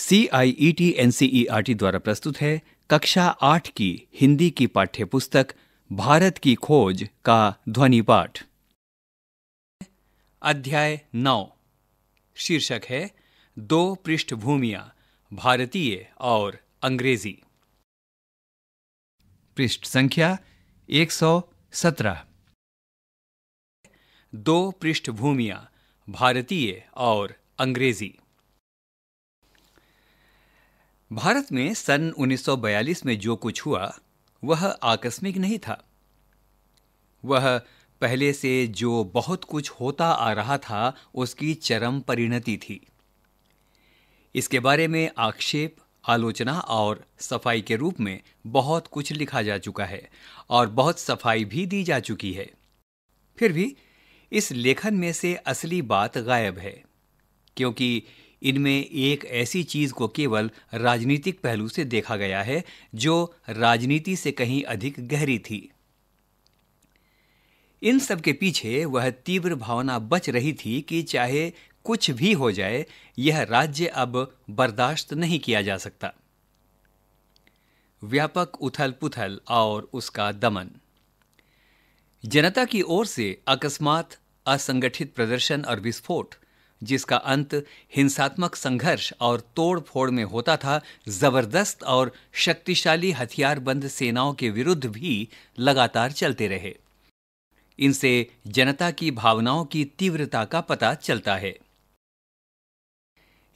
C I E T N C E R T द्वारा प्रस्तुत है कक्षा आठ की हिंदी की पाठ्य पुस्तक भारत की खोज का ध्वनि पाठ अध्याय नौ शीर्षक है दो पृष्ठभूमिया भारतीय और अंग्रेजी पृष्ठ संख्या 117 दो पृष्ठभूमिया भारतीय और अंग्रेजी भारत में सन 1942 में जो कुछ हुआ वह आकस्मिक नहीं था वह पहले से जो बहुत कुछ होता आ रहा था उसकी चरम परिणति थी इसके बारे में आक्षेप आलोचना और सफाई के रूप में बहुत कुछ लिखा जा चुका है और बहुत सफाई भी दी जा चुकी है फिर भी इस लेखन में से असली बात गायब है क्योंकि इनमें एक ऐसी चीज़ को केवल राजनीतिक पहलू से देखा गया है जो राजनीति से कहीं अधिक गहरी थी इन सब के पीछे वह तीव्र भावना बच रही थी कि चाहे कुछ भी हो जाए यह राज्य अब बर्दाश्त नहीं किया जा सकता व्यापक उथल पुथल और उसका दमन जनता की ओर से अकस्मात असंगठित प्रदर्शन और विस्फोट जिसका अंत हिंसात्मक संघर्ष और तोड़फोड़ में होता था जबरदस्त और शक्तिशाली हथियारबंद सेनाओं के विरुद्ध भी लगातार चलते रहे इनसे जनता की भावनाओं की तीव्रता का पता चलता है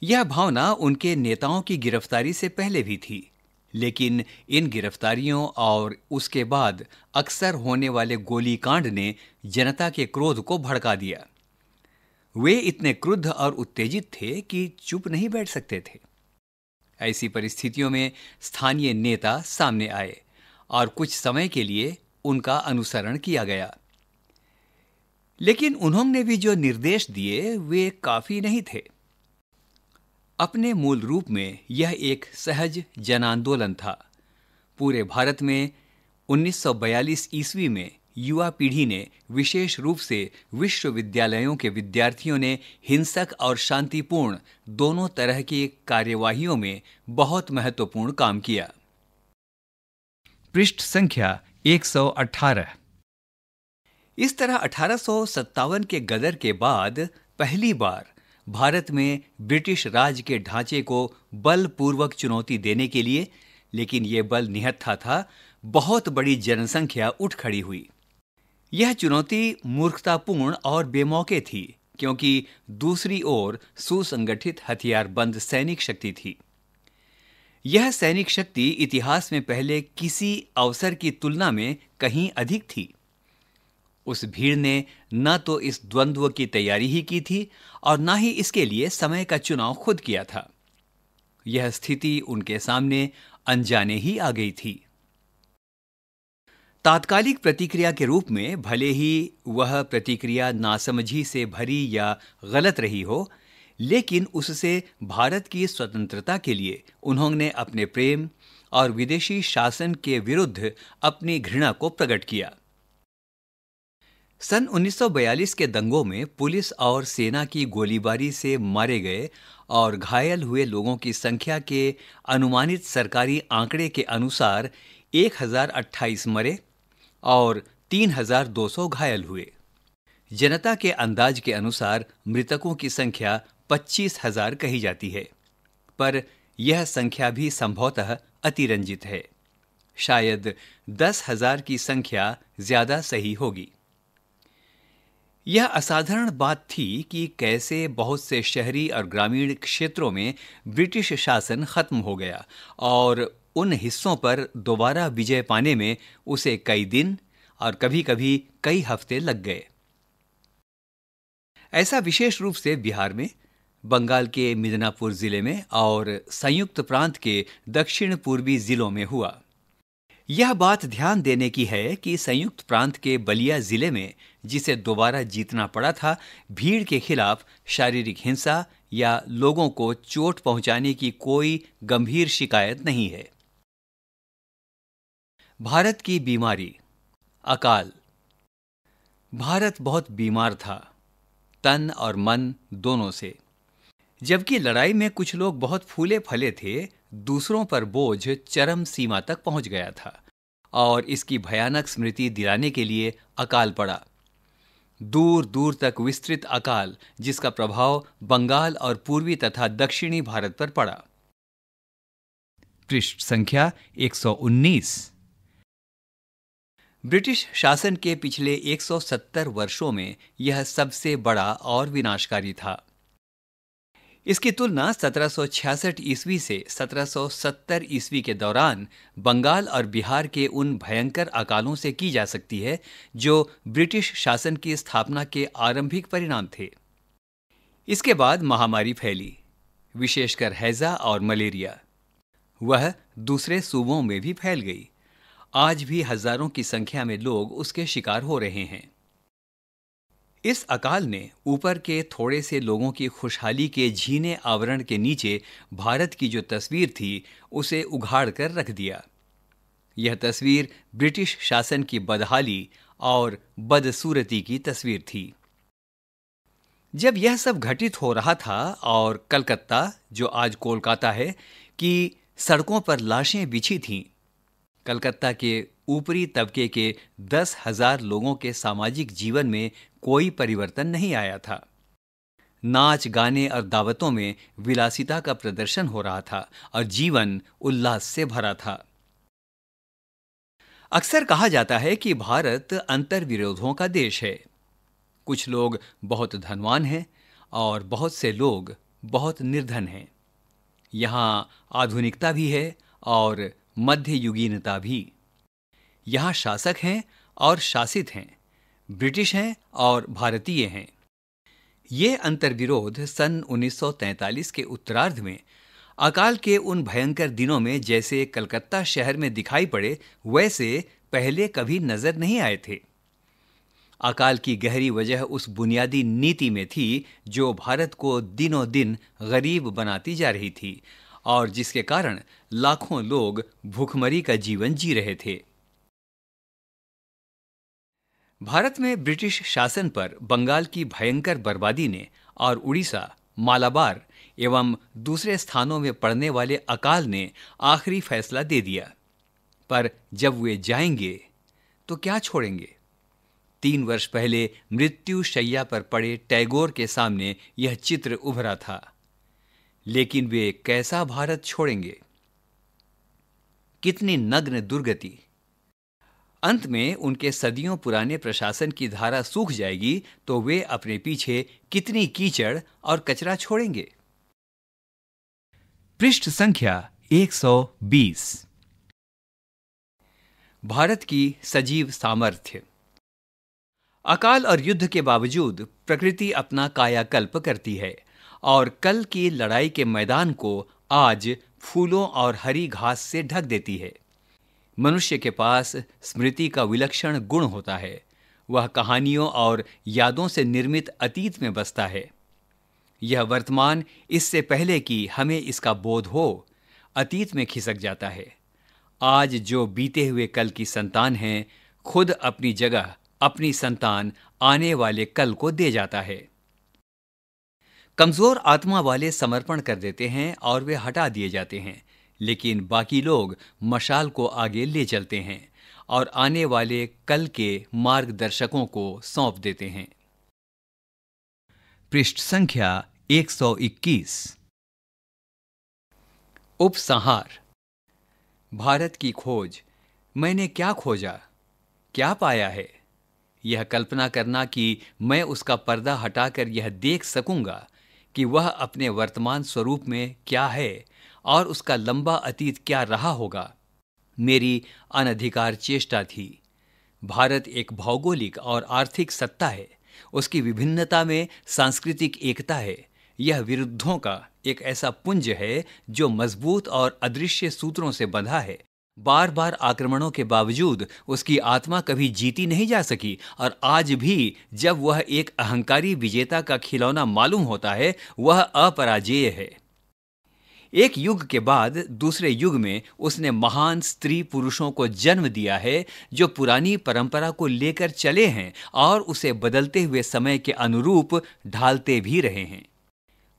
यह भावना उनके नेताओं की गिरफ्तारी से पहले भी थी लेकिन इन गिरफ्तारियों और उसके बाद अक्सर होने वाले गोलीकांड ने जनता के क्रोध को भड़का दिया वे इतने क्रुद्ध और उत्तेजित थे कि चुप नहीं बैठ सकते थे ऐसी परिस्थितियों में स्थानीय नेता सामने आए और कुछ समय के लिए उनका अनुसरण किया गया लेकिन उन्होंने भी जो निर्देश दिए वे काफी नहीं थे अपने मूल रूप में यह एक सहज जन आंदोलन था पूरे भारत में 1942 ईस्वी में युवा पीढ़ी ने विशेष रूप से विश्वविद्यालयों के विद्यार्थियों ने हिंसक और शांतिपूर्ण दोनों तरह की कार्यवाहियों में बहुत महत्वपूर्ण काम किया पृष्ठ संख्या 118 इस तरह अठारह के गदर के बाद पहली बार भारत में ब्रिटिश राज के ढांचे को बलपूर्वक चुनौती देने के लिए लेकिन ये बल निहत्था था बहुत बड़ी जनसंख्या उठ खड़ी हुई यह चुनौती मूर्खतापूर्ण और बेमौके थी क्योंकि दूसरी ओर सुसंगठित हथियारबंद सैनिक शक्ति थी यह सैनिक शक्ति इतिहास में पहले किसी अवसर की तुलना में कहीं अधिक थी उस भीड़ ने न तो इस द्वंद्व की तैयारी ही की थी और न ही इसके लिए समय का चुनाव खुद किया था यह स्थिति उनके सामने अनजाने ही आ गई थी तात्कालिक प्रतिक्रिया के रूप में भले ही वह प्रतिक्रिया नासमझी से भरी या गलत रही हो लेकिन उससे भारत की स्वतंत्रता के लिए उन्होंने अपने प्रेम और विदेशी शासन के विरुद्ध अपनी घृणा को प्रकट किया सन 1942 के दंगों में पुलिस और सेना की गोलीबारी से मारे गए और घायल हुए लोगों की संख्या के अनुमानित सरकारी आंकड़े के अनुसार एक मरे और 3,200 घायल हुए जनता के अंदाज के अनुसार मृतकों की संख्या 25,000 कही जाती है पर यह संख्या भी संभवतः अतिरंजित है शायद 10,000 की संख्या ज्यादा सही होगी यह असाधारण बात थी कि कैसे बहुत से शहरी और ग्रामीण क्षेत्रों में ब्रिटिश शासन खत्म हो गया और उन हिस्सों पर दोबारा विजय पाने में उसे कई दिन और कभी कभी कई हफ्ते लग गए ऐसा विशेष रूप से बिहार में बंगाल के मिदनापुर जिले में और संयुक्त प्रांत के दक्षिण पूर्वी जिलों में हुआ यह बात ध्यान देने की है कि संयुक्त प्रांत के बलिया जिले में जिसे दोबारा जीतना पड़ा था भीड़ के खिलाफ शारीरिक हिंसा या लोगों को चोट पहुंचाने की कोई गंभीर शिकायत नहीं है भारत की बीमारी अकाल भारत बहुत बीमार था तन और मन दोनों से जबकि लड़ाई में कुछ लोग बहुत फूले फले थे दूसरों पर बोझ चरम सीमा तक पहुंच गया था और इसकी भयानक स्मृति दिलाने के लिए अकाल पड़ा दूर दूर तक विस्तृत अकाल जिसका प्रभाव बंगाल और पूर्वी तथा दक्षिणी भारत पर पड़ा पृष्ठ संख्या 119 ब्रिटिश शासन के पिछले 170 वर्षों में यह सबसे बड़ा और विनाशकारी था इसकी तुलना 1766 ईस्वी से 1770 ईस्वी के दौरान बंगाल और बिहार के उन भयंकर अकालों से की जा सकती है जो ब्रिटिश शासन की स्थापना के आरंभिक परिणाम थे इसके बाद महामारी फैली विशेषकर हैजा और मलेरिया वह दूसरे सूबों में भी फैल गई आज भी हजारों की संख्या में लोग उसके शिकार हो रहे हैं इस अकाल ने ऊपर के थोड़े से लोगों की खुशहाली के झीने आवरण के नीचे भारत की जो तस्वीर थी उसे उघाड़ कर रख दिया यह तस्वीर ब्रिटिश शासन की बदहाली और बदसूरती की तस्वीर थी जब यह सब घटित हो रहा था और कलकत्ता जो आज कोलकाता है कि सड़कों पर लाशें बिछी थीं कलकत्ता के ऊपरी तबके के दस हजार लोगों के सामाजिक जीवन में कोई परिवर्तन नहीं आया था नाच गाने और दावतों में विलासिता का प्रदर्शन हो रहा था और जीवन उल्लास से भरा था अक्सर कहा जाता है कि भारत विरोधों का देश है कुछ लोग बहुत धनवान हैं और बहुत से लोग बहुत निर्धन हैं यहाँ आधुनिकता भी है और मध्ययुगीनता भी यहां शासक हैं और शासित हैं ब्रिटिश हैं और भारतीय हैं ये अंतर्विरोध सन 1943 के उत्तरार्ध में अकाल के उन भयंकर दिनों में जैसे कलकत्ता शहर में दिखाई पड़े वैसे पहले कभी नजर नहीं आए थे अकाल की गहरी वजह उस बुनियादी नीति में थी जो भारत को दिनों दिन गरीब बनाती जा रही थी और जिसके कारण लाखों लोग भूखमरी का जीवन जी रहे थे भारत में ब्रिटिश शासन पर बंगाल की भयंकर बर्बादी ने और उड़ीसा मालाबार एवं दूसरे स्थानों में पड़ने वाले अकाल ने आखिरी फैसला दे दिया पर जब वे जाएंगे तो क्या छोड़ेंगे तीन वर्ष पहले मृत्यु शैया पर पड़े टैगोर के सामने यह चित्र उभरा था लेकिन वे कैसा भारत छोड़ेंगे कितनी नग्न दुर्गति अंत में उनके सदियों पुराने प्रशासन की धारा सूख जाएगी तो वे अपने पीछे कितनी कीचड़ और कचरा छोड़ेंगे पृष्ठ संख्या 120 भारत की सजीव सामर्थ्य अकाल और युद्ध के बावजूद प्रकृति अपना कायाकल्प करती है और कल की लड़ाई के मैदान को आज फूलों और हरी घास से ढक देती है मनुष्य के पास स्मृति का विलक्षण गुण होता है वह कहानियों और यादों से निर्मित अतीत में बसता है यह वर्तमान इससे पहले कि हमें इसका बोध हो अतीत में खिसक जाता है आज जो बीते हुए कल की संतान हैं खुद अपनी जगह अपनी संतान आने वाले कल को दे जाता है कमज़ोर आत्मा वाले समर्पण कर देते हैं और वे हटा दिए जाते हैं लेकिन बाकी लोग मशाल को आगे ले चलते हैं और आने वाले कल के मार्गदर्शकों को सौंप देते हैं पृष्ठ संख्या 121 उपसंहार भारत की खोज मैंने क्या खोजा क्या पाया है यह कल्पना करना कि मैं उसका पर्दा हटाकर यह देख सकूंगा कि वह अपने वर्तमान स्वरूप में क्या है और उसका लंबा अतीत क्या रहा होगा मेरी अनधिकार चेष्टा थी भारत एक भौगोलिक और आर्थिक सत्ता है उसकी विभिन्नता में सांस्कृतिक एकता है यह विरुद्धों का एक ऐसा पुंज है जो मजबूत और अदृश्य सूत्रों से बंधा है बार बार आक्रमणों के बावजूद उसकी आत्मा कभी जीती नहीं जा सकी और आज भी जब वह एक अहंकारी विजेता का खिलौना मालूम होता है वह अपराजेय है एक युग के बाद दूसरे युग में उसने महान स्त्री पुरुषों को जन्म दिया है जो पुरानी परंपरा को लेकर चले हैं और उसे बदलते हुए समय के अनुरूप ढालते भी रहे हैं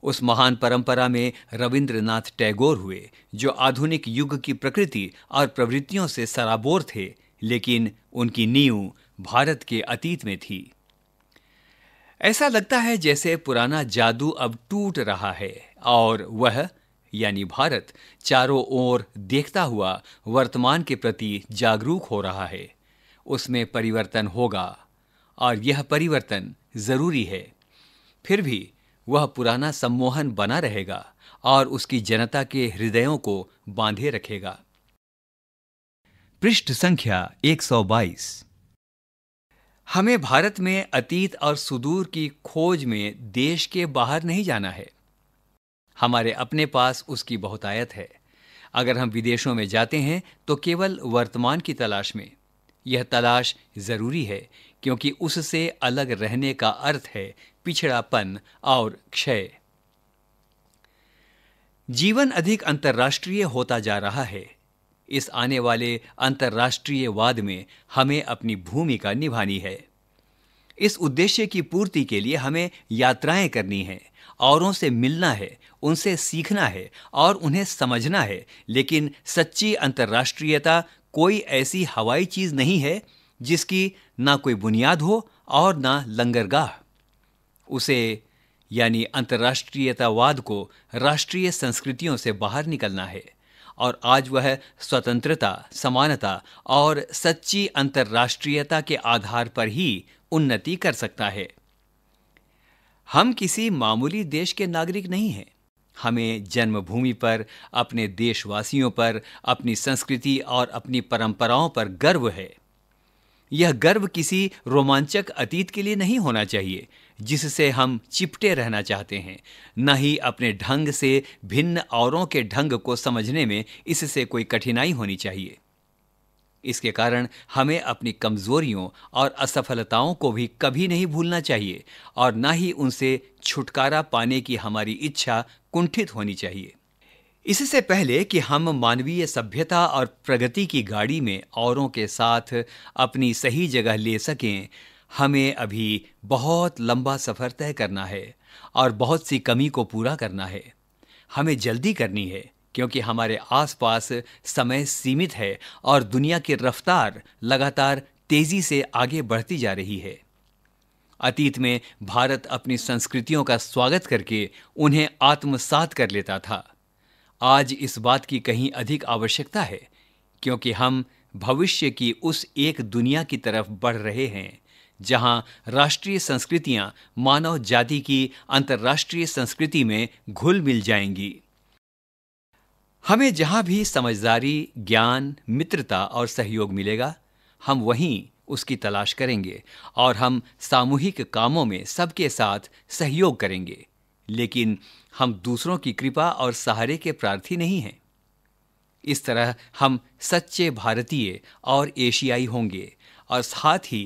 उस महान परंपरा में रविंद्रनाथ टैगोर हुए जो आधुनिक युग की प्रकृति और प्रवृत्तियों से सराबोर थे लेकिन उनकी नींव भारत के अतीत में थी ऐसा लगता है जैसे पुराना जादू अब टूट रहा है और वह यानी भारत चारों ओर देखता हुआ वर्तमान के प्रति जागरूक हो रहा है उसमें परिवर्तन होगा और यह परिवर्तन ज़रूरी है फिर भी वह पुराना सम्मोहन बना रहेगा और उसकी जनता के हृदयों को बांधे रखेगा पृष्ठ संख्या 122 हमें भारत में अतीत और सुदूर की खोज में देश के बाहर नहीं जाना है हमारे अपने पास उसकी बहुतायत है अगर हम विदेशों में जाते हैं तो केवल वर्तमान की तलाश में यह तलाश ज़रूरी है क्योंकि उससे अलग रहने का अर्थ है पिछड़ापन और क्षय जीवन अधिक अंतर्राष्ट्रीय होता जा रहा है इस आने वाले अंतर्राष्ट्रीय वाद में हमें अपनी भूमिका निभानी है इस उद्देश्य की पूर्ति के लिए हमें यात्राएं करनी हैं औरों से मिलना है उनसे सीखना है और उन्हें समझना है लेकिन सच्ची अंतर्राष्ट्रीयता कोई ऐसी हवाई चीज़ नहीं है जिसकी ना कोई बुनियाद हो और ना लंगरगाह उसे यानी अंतर्राष्ट्रीयतावाद को राष्ट्रीय संस्कृतियों से बाहर निकलना है और आज वह स्वतंत्रता समानता और सच्ची अंतर्राष्ट्रीयता के आधार पर ही उन्नति कर सकता है हम किसी मामूली देश के नागरिक नहीं हैं हमें जन्मभूमि पर अपने देशवासियों पर अपनी संस्कृति और अपनी परंपराओं पर गर्व है यह गर्व किसी रोमांचक अतीत के लिए नहीं होना चाहिए जिससे हम चिपटे रहना चाहते हैं न ही अपने ढंग से भिन्न औरों के ढंग को समझने में इससे कोई कठिनाई होनी चाहिए इसके कारण हमें अपनी कमजोरियों और असफलताओं को भी कभी नहीं भूलना चाहिए और न ही उनसे छुटकारा पाने की हमारी इच्छा कुंठित होनी चाहिए इससे पहले कि हम मानवीय सभ्यता और प्रगति की गाड़ी में औरों के साथ अपनी सही जगह ले सकें हमें अभी बहुत लंबा सफ़र तय करना है और बहुत सी कमी को पूरा करना है हमें जल्दी करनी है क्योंकि हमारे आसपास समय सीमित है और दुनिया की रफ्तार लगातार तेज़ी से आगे बढ़ती जा रही है अतीत में भारत अपनी संस्कृतियों का स्वागत करके उन्हें आत्मसात कर लेता था आज इस बात की कहीं अधिक आवश्यकता है क्योंकि हम भविष्य की उस एक दुनिया की तरफ बढ़ रहे हैं जहां राष्ट्रीय संस्कृतियां मानव जाति की अंतर्राष्ट्रीय संस्कृति में घुल मिल जाएंगी हमें जहां भी समझदारी ज्ञान मित्रता और सहयोग मिलेगा हम वहीं उसकी तलाश करेंगे और हम सामूहिक कामों में सबके साथ सहयोग करेंगे लेकिन हम दूसरों की कृपा और सहारे के प्रार्थी नहीं हैं इस तरह हम सच्चे भारतीय और एशियाई होंगे और साथ ही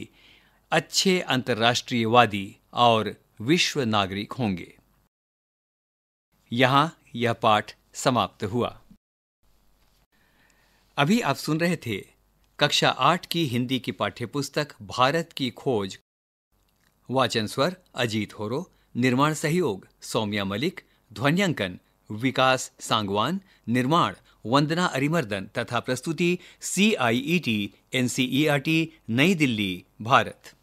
अच्छे अंतर्राष्ट्रीयवादी और विश्व नागरिक होंगे यहां यह पाठ समाप्त हुआ अभी आप सुन रहे थे कक्षा आठ की हिंदी की पाठ्यपुस्तक भारत की खोज वाचन स्वर अजीत होरो निर्माण सहयोग सौम्या मलिक ध्वन्यांकन विकास सांगवान निर्माण वंदना अरिमर्दन तथा प्रस्तुति C I E T N C E R T Nai Delhi Bharat